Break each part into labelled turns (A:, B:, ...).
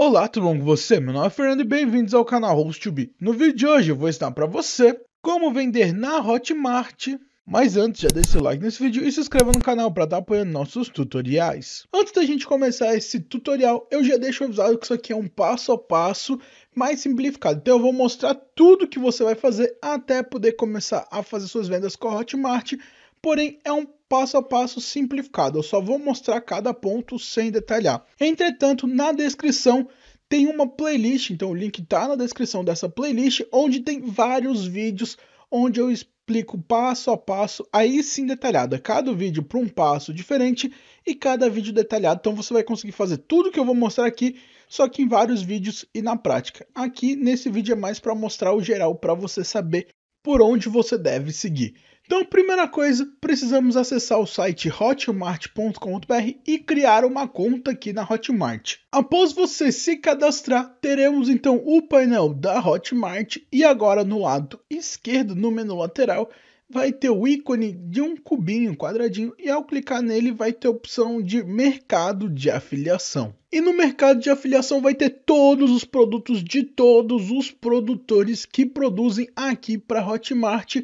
A: Olá, tudo bom com você? Meu nome é Fernando e bem-vindos ao canal host No vídeo de hoje eu vou ensinar para você como vender na Hotmart. Mas antes, já deixa o like nesse vídeo e se inscreva no canal para estar apoiando nossos tutoriais. Antes da gente começar esse tutorial, eu já deixo avisado que isso aqui é um passo a passo mais simplificado. Então eu vou mostrar tudo que você vai fazer até poder começar a fazer suas vendas com a Hotmart porém é um passo a passo simplificado. Eu só vou mostrar cada ponto sem detalhar. Entretanto, na descrição tem uma playlist, então o link está na descrição dessa playlist, onde tem vários vídeos onde eu explico passo a passo, aí sim detalhado, é cada vídeo para um passo diferente e cada vídeo detalhado. Então você vai conseguir fazer tudo que eu vou mostrar aqui, só que em vários vídeos e na prática. Aqui nesse vídeo é mais para mostrar o geral para você saber por onde você deve seguir. Então, primeira coisa, precisamos acessar o site hotmart.com.br e criar uma conta aqui na Hotmart. Após você se cadastrar, teremos então o painel da Hotmart e agora no lado esquerdo, no menu lateral, vai ter o ícone de um cubinho, quadradinho, e ao clicar nele vai ter a opção de mercado de afiliação. E no mercado de afiliação vai ter todos os produtos de todos os produtores que produzem aqui para Hotmart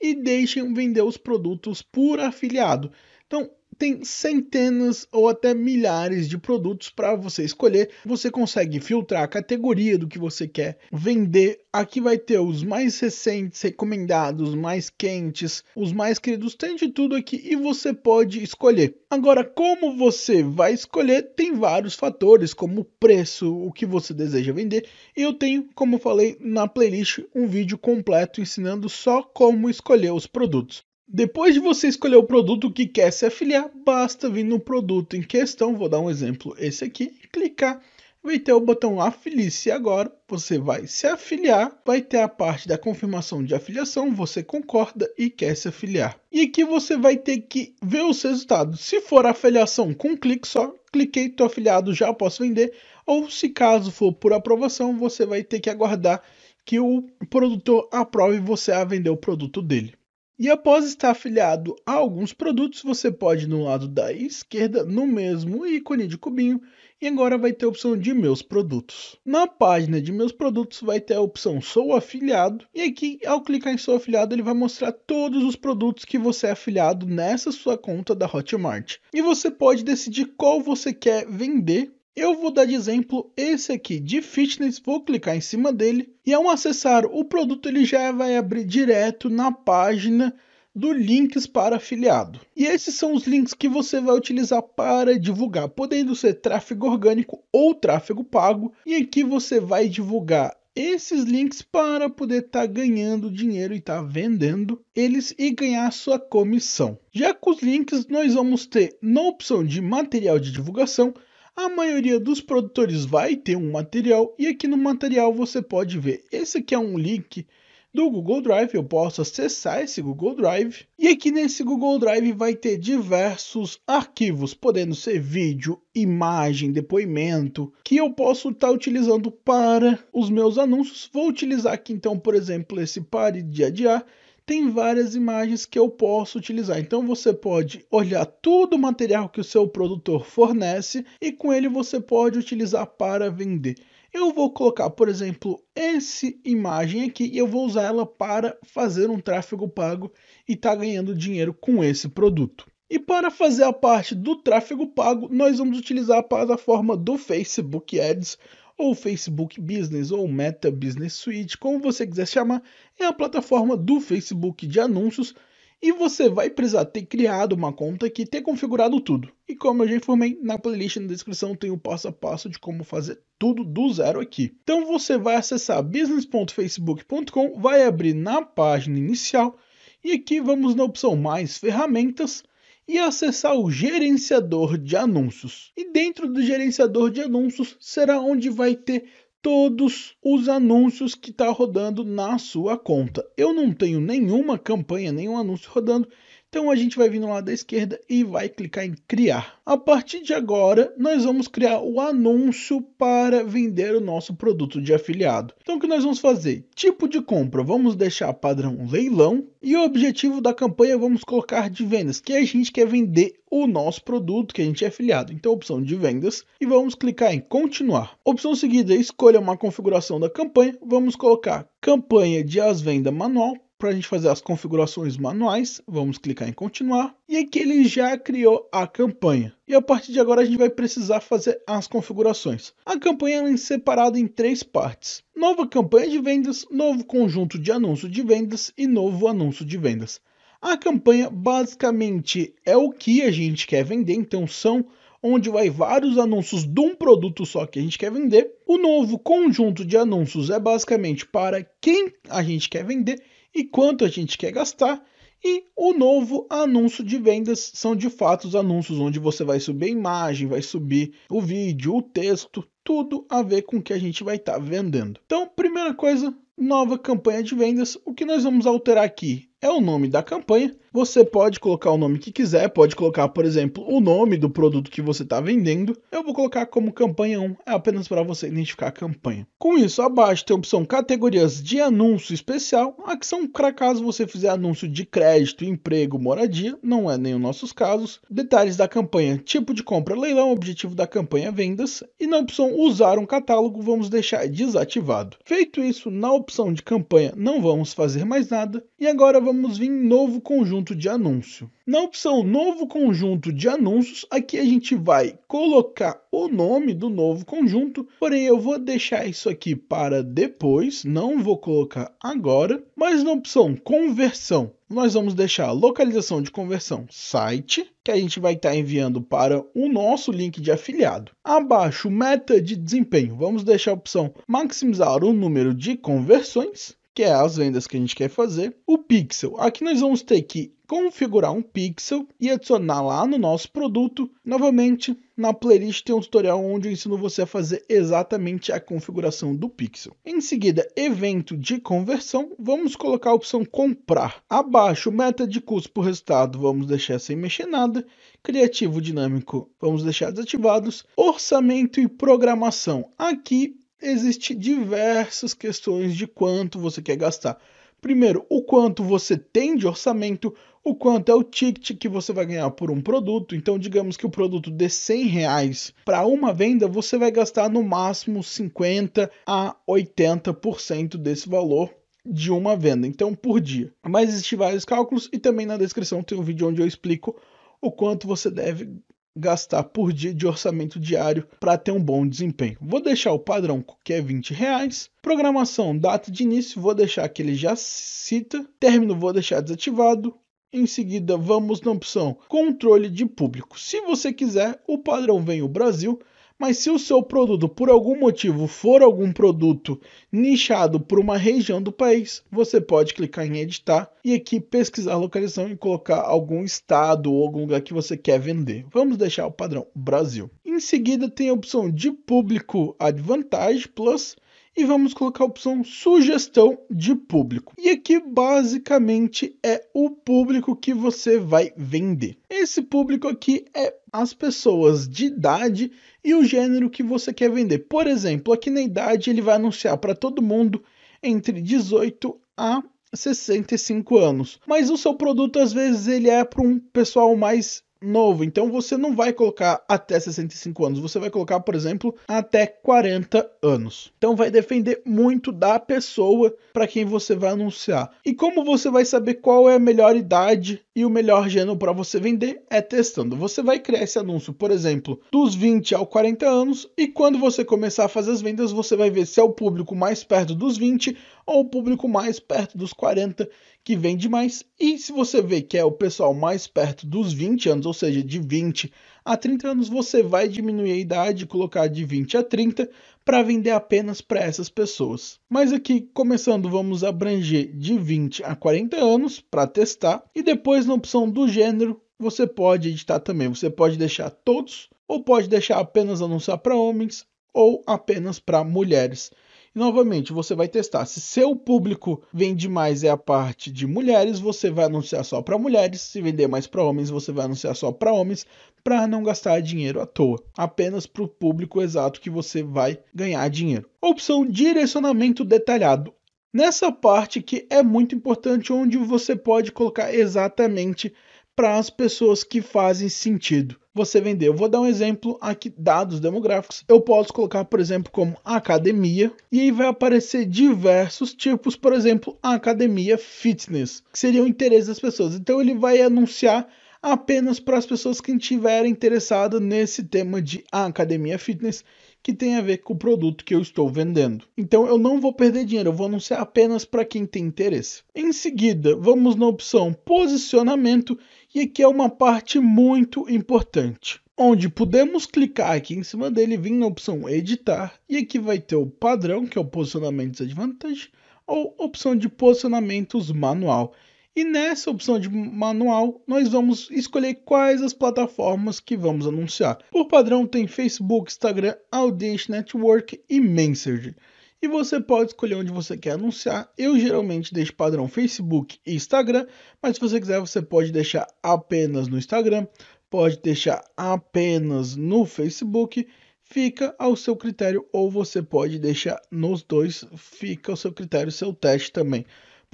A: e deixem vender os produtos por afiliado. Então, tem centenas ou até milhares de produtos para você escolher. Você consegue filtrar a categoria do que você quer vender. Aqui vai ter os mais recentes, recomendados, mais quentes, os mais queridos, tem de tudo aqui e você pode escolher. Agora, como você vai escolher, tem vários fatores, como o preço, o que você deseja vender. Eu tenho, como falei na playlist, um vídeo completo ensinando só como escolher os produtos. Depois de você escolher o produto que quer se afiliar, basta vir no produto em questão. Vou dar um exemplo, esse aqui, clicar. Vai ter o botão Afilie-se agora. Você vai se afiliar. Vai ter a parte da confirmação de afiliação. Você concorda e quer se afiliar. E aqui você vai ter que ver os resultados. Se for afiliação com um clique só, cliquei, estou afiliado, já posso vender. Ou se caso for por aprovação, você vai ter que aguardar que o produtor aprove você a vender o produto dele. E após estar afiliado a alguns produtos, você pode no lado da esquerda, no mesmo ícone de cubinho, e agora vai ter a opção de meus produtos. Na página de meus produtos vai ter a opção sou afiliado, e aqui ao clicar em sou afiliado ele vai mostrar todos os produtos que você é afiliado nessa sua conta da Hotmart. E você pode decidir qual você quer vender eu vou dar de exemplo esse aqui de fitness, vou clicar em cima dele e ao acessar o produto ele já vai abrir direto na página do links para afiliado. E esses são os links que você vai utilizar para divulgar, podendo ser tráfego orgânico ou tráfego pago, e aqui você vai divulgar esses links para poder estar tá ganhando dinheiro e estar tá vendendo eles e ganhar sua comissão. Já com os links, nós vamos ter na opção de material de divulgação a maioria dos produtores vai ter um material e aqui no material você pode ver. Esse aqui é um link do Google Drive, eu posso acessar esse Google Drive. E aqui nesse Google Drive vai ter diversos arquivos, podendo ser vídeo, imagem, depoimento, que eu posso estar tá utilizando para os meus anúncios. Vou utilizar aqui então, por exemplo, esse pare de adiar tem várias imagens que eu posso utilizar. Então você pode olhar todo o material que o seu produtor fornece e com ele você pode utilizar para vender. Eu vou colocar, por exemplo, essa imagem aqui e eu vou usar ela para fazer um tráfego pago e estar tá ganhando dinheiro com esse produto. E para fazer a parte do tráfego pago, nós vamos utilizar a plataforma do Facebook Ads, ou Facebook Business, ou Meta Business Suite, como você quiser chamar, é a plataforma do Facebook de anúncios e você vai precisar ter criado uma conta aqui, ter configurado tudo. E como eu já informei, na playlist na descrição tem o passo a passo de como fazer tudo do zero aqui. Então você vai acessar business.facebook.com, vai abrir na página inicial e aqui vamos na opção mais ferramentas e acessar o gerenciador de anúncios. E dentro do gerenciador de anúncios será onde vai ter todos os anúncios que está rodando na sua conta. Eu não tenho nenhuma campanha, nenhum anúncio rodando, então a gente vai vir no lado da esquerda e vai clicar em criar. A partir de agora, nós vamos criar o anúncio para vender o nosso produto de afiliado. Então o que nós vamos fazer? Tipo de compra, vamos deixar padrão leilão e o objetivo da campanha é vamos colocar de vendas, que a gente quer vender o nosso produto que a gente é afiliado. Então, opção de vendas e vamos clicar em continuar. Opção seguida, escolha uma configuração da campanha. Vamos colocar campanha de as venda manual para a gente fazer as configurações manuais, vamos clicar em continuar. E aqui ele já criou a campanha. E a partir de agora a gente vai precisar fazer as configurações. A campanha é separada em três partes. Nova campanha de vendas, novo conjunto de anúncio de vendas e novo anúncio de vendas. A campanha basicamente é o que a gente quer vender, então são onde vai vários anúncios de um produto só que a gente quer vender. O novo conjunto de anúncios é basicamente para quem a gente quer vender e quanto a gente quer gastar. E o novo anúncio de vendas são de fato os anúncios onde você vai subir a imagem, vai subir o vídeo, o texto, tudo a ver com o que a gente vai estar tá vendendo. Então, primeira coisa, nova campanha de vendas. O que nós vamos alterar aqui é o nome da campanha. Você pode colocar o nome que quiser, pode colocar, por exemplo, o nome do produto que você está vendendo. Eu vou colocar como campanha 1, é apenas para você identificar a campanha. Com isso, abaixo tem a opção categorias de anúncio especial, a que são para caso você fizer anúncio de crédito, emprego, moradia, não é nem os nossos casos. Detalhes da campanha, tipo de compra, leilão, objetivo da campanha, vendas. E na opção usar um catálogo, vamos deixar desativado. Feito isso, na opção de campanha não vamos fazer mais nada. E agora vamos vir em novo conjunto de anúncio. Na opção novo conjunto de anúncios, aqui a gente vai colocar o nome do novo conjunto, porém eu vou deixar isso aqui para depois, não vou colocar agora, mas na opção conversão, nós vamos deixar a localização de conversão site, que a gente vai estar tá enviando para o nosso link de afiliado. Abaixo, meta de desempenho, vamos deixar a opção maximizar o número de conversões que é as vendas que a gente quer fazer. O pixel, aqui nós vamos ter que configurar um pixel e adicionar lá no nosso produto. Novamente, na playlist tem um tutorial onde eu ensino você a fazer exatamente a configuração do pixel. Em seguida, evento de conversão, vamos colocar a opção comprar. Abaixo, meta de custo por resultado, vamos deixar sem mexer nada. Criativo dinâmico, vamos deixar desativados. Orçamento e programação. Aqui existem diversas questões de quanto você quer gastar. Primeiro, o quanto você tem de orçamento, o quanto é o ticket que você vai ganhar por um produto. Então, digamos que o produto dê 100 reais para uma venda, você vai gastar no máximo 50 a 80% desse valor de uma venda, então por dia. Mas existem vários cálculos e também na descrição tem um vídeo onde eu explico o quanto você deve gastar por dia de orçamento diário para ter um bom desempenho. Vou deixar o padrão que é 20 reais. Programação, data de início, vou deixar que ele já cita. Término vou deixar desativado. Em seguida, vamos na opção controle de público. Se você quiser, o padrão vem o Brasil, mas se o seu produto, por algum motivo, for algum produto nichado por uma região do país, você pode clicar em editar e aqui pesquisar a localização e colocar algum estado ou algum lugar que você quer vender. Vamos deixar o padrão Brasil. Em seguida tem a opção de público Advantage Plus e vamos colocar a opção sugestão de público. E aqui basicamente é o público que você vai vender. Esse público aqui é as pessoas de idade e o gênero que você quer vender. Por exemplo, aqui na idade ele vai anunciar para todo mundo entre 18 a 65 anos. Mas o seu produto às vezes ele é para um pessoal mais novo. Então você não vai colocar até 65 anos, você vai colocar, por exemplo, até 40 anos. Então vai depender muito da pessoa para quem você vai anunciar. E como você vai saber qual é a melhor idade e o melhor gênero para você vender? É testando. Você vai criar esse anúncio, por exemplo, dos 20 ao 40 anos e quando você começar a fazer as vendas, você vai ver se é o público mais perto dos 20 ou o público mais perto dos 40 que vende mais. E se você vê que é o pessoal mais perto dos 20 anos, ou seja, de 20 a 30 anos, você vai diminuir a idade, colocar de 20 a 30 para vender apenas para essas pessoas. Mas aqui, começando, vamos abranger de 20 a 40 anos para testar e depois na opção do gênero, você pode editar também. Você pode deixar todos ou pode deixar apenas anunciar para homens ou apenas para mulheres. E novamente, você vai testar. Se seu público vende mais é a parte de mulheres, você vai anunciar só para mulheres. Se vender mais para homens, você vai anunciar só para homens, para não gastar dinheiro à toa. Apenas para o público exato que você vai ganhar dinheiro. Opção direcionamento detalhado. Nessa parte que é muito importante, onde você pode colocar exatamente para as pessoas que fazem sentido você vender. Eu vou dar um exemplo aqui, dados demográficos. Eu posso colocar, por exemplo, como academia, e aí vai aparecer diversos tipos, por exemplo, academia fitness, que seria o interesse das pessoas. Então ele vai anunciar apenas para as pessoas que estiverem interessadas nesse tema de academia fitness que tem a ver com o produto que eu estou vendendo. Então eu não vou perder dinheiro, eu vou anunciar apenas para quem tem interesse. Em seguida, vamos na opção posicionamento e aqui é uma parte muito importante. Onde podemos clicar aqui em cima dele, vir na opção editar e aqui vai ter o padrão, que é o posicionamento advantage, ou opção de posicionamentos manual. E nessa opção de manual, nós vamos escolher quais as plataformas que vamos anunciar. Por padrão tem Facebook, Instagram, Audience Network e Messenger e você pode escolher onde você quer anunciar. Eu geralmente deixo padrão Facebook e Instagram, mas se você quiser, você pode deixar apenas no Instagram, pode deixar apenas no Facebook, fica ao seu critério, ou você pode deixar nos dois, fica ao seu critério, seu teste também.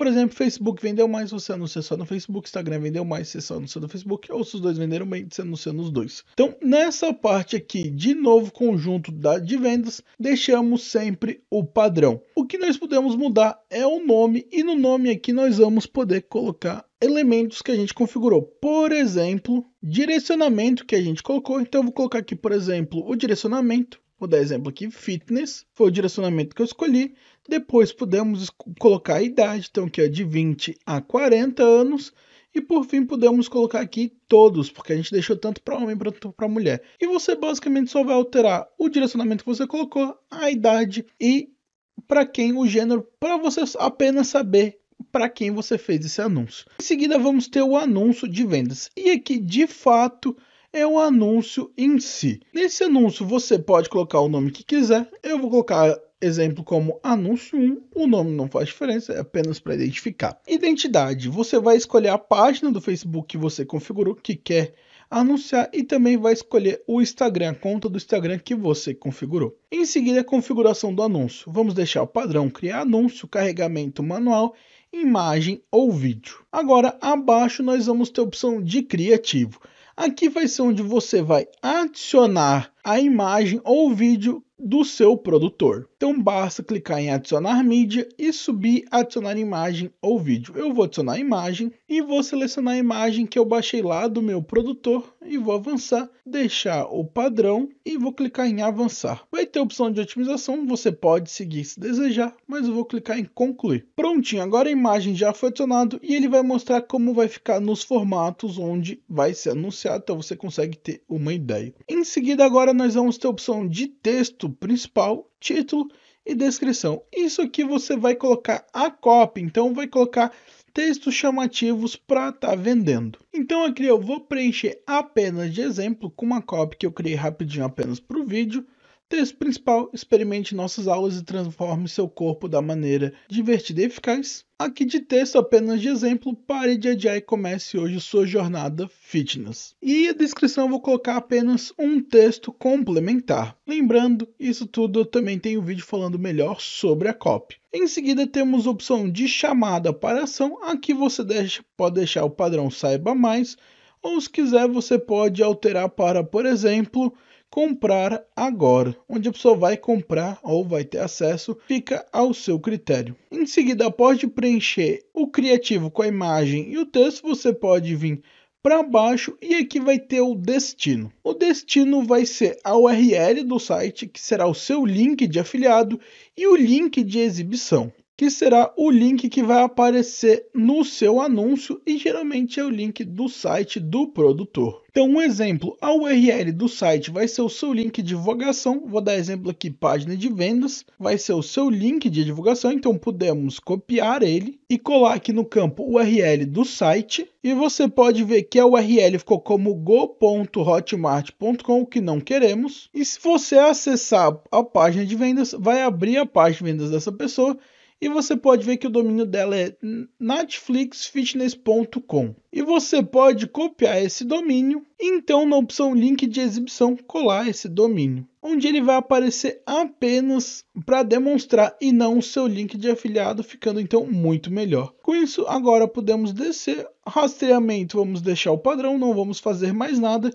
A: Por exemplo, Facebook vendeu mais, você anuncia só no Facebook, Instagram vendeu mais, você só anuncia no Facebook, ou se os dois venderam bem, você anuncia nos dois. Então, nessa parte aqui, de novo, conjunto da, de vendas, deixamos sempre o padrão. O que nós podemos mudar é o nome, e no nome aqui nós vamos poder colocar elementos que a gente configurou. Por exemplo, direcionamento que a gente colocou. Então, eu vou colocar aqui, por exemplo, o direcionamento Vou dar exemplo aqui: fitness foi o direcionamento que eu escolhi. Depois pudemos colocar a idade, então que é de 20 a 40 anos. E por fim, pudemos colocar aqui todos, porque a gente deixou tanto para homem quanto para mulher. E você basicamente só vai alterar o direcionamento que você colocou, a idade e para quem o gênero, para você apenas saber para quem você fez esse anúncio. Em seguida, vamos ter o anúncio de vendas. E aqui, de fato, é o anúncio em si. Nesse anúncio você pode colocar o nome que quiser. Eu vou colocar exemplo como anúncio 1, o nome não faz diferença, é apenas para identificar. Identidade, você vai escolher a página do Facebook que você configurou que quer anunciar e também vai escolher o Instagram, a conta do Instagram que você configurou. Em seguida, a configuração do anúncio. Vamos deixar o padrão criar anúncio, carregamento manual, imagem ou vídeo. Agora, abaixo nós vamos ter a opção de criativo. Aqui vai ser onde você vai adicionar a imagem ou vídeo do seu produtor. Então basta clicar em adicionar mídia e subir adicionar imagem ou vídeo. Eu vou adicionar imagem e vou selecionar a imagem que eu baixei lá do meu produtor e vou avançar, deixar o padrão e vou clicar em avançar. Vai ter opção de otimização, você pode seguir se desejar, mas eu vou clicar em concluir. Prontinho, agora a imagem já foi adicionada e ele vai mostrar como vai ficar nos formatos onde vai ser anunciado, então você consegue ter uma ideia. Em seguida agora nós vamos ter a opção de texto principal título e descrição. Isso aqui você vai colocar a cópia, então vai colocar textos chamativos para estar tá vendendo. Então aqui eu vou preencher apenas de exemplo com uma cópia que eu criei rapidinho apenas para o vídeo. Texto principal: experimente nossas aulas e transforme seu corpo da maneira divertida e eficaz. Aqui de texto, apenas de exemplo, pare de adiar e comece hoje sua jornada fitness. E a descrição vou colocar apenas um texto complementar. Lembrando, isso tudo eu também tem um vídeo falando melhor sobre a copy. Em seguida temos a opção de chamada para ação, aqui você deixa, pode deixar o padrão saiba mais, ou se quiser você pode alterar para, por exemplo, comprar agora, onde a pessoa vai comprar ou vai ter acesso, fica ao seu critério. Em seguida, após de preencher o criativo com a imagem e o texto, você pode vir para baixo e aqui vai ter o destino. O destino vai ser a URL do site, que será o seu link de afiliado e o link de exibição que será o link que vai aparecer no seu anúncio e geralmente é o link do site do produtor. Então, um exemplo, a URL do site vai ser o seu link de divulgação. Vou dar exemplo aqui, página de vendas, vai ser o seu link de divulgação, então podemos copiar ele e colar aqui no campo URL do site. E você pode ver que a URL ficou como go.hotmart.com, o que não queremos. E se você acessar a página de vendas, vai abrir a página de vendas dessa pessoa e você pode ver que o domínio dela é netflixfitness.com. E você pode copiar esse domínio e então na opção link de exibição colar esse domínio, onde ele vai aparecer apenas para demonstrar e não o seu link de afiliado, ficando então muito melhor. Com isso, agora podemos descer, rastreamento, vamos deixar o padrão, não vamos fazer mais nada.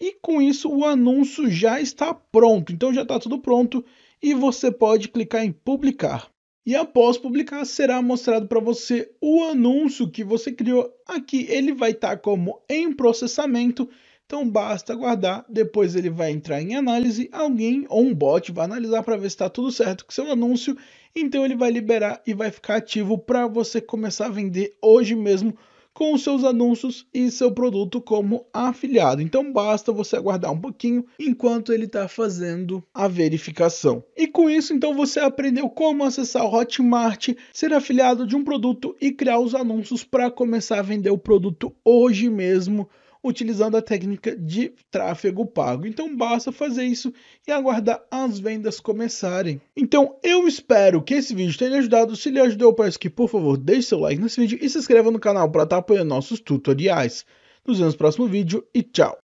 A: E com isso o anúncio já está pronto, então já está tudo pronto e você pode clicar em publicar. E após publicar, será mostrado para você o anúncio que você criou. Aqui ele vai estar tá como em processamento, então basta aguardar. Depois ele vai entrar em análise. Alguém ou um bot vai analisar para ver se está tudo certo com seu anúncio. Então ele vai liberar e vai ficar ativo para você começar a vender hoje mesmo com os seus anúncios e seu produto como afiliado. Então basta você aguardar um pouquinho enquanto ele está fazendo a verificação. E com isso, então você aprendeu como acessar o Hotmart, ser afiliado de um produto e criar os anúncios para começar a vender o produto hoje mesmo utilizando a técnica de tráfego pago. Então basta fazer isso e aguardar as vendas começarem. Então eu espero que esse vídeo tenha ajudado. Se lhe ajudou, eu peço que por favor deixe seu like nesse vídeo e se inscreva no canal para estar apoiando nossos tutoriais. Nos vemos no próximo vídeo e tchau!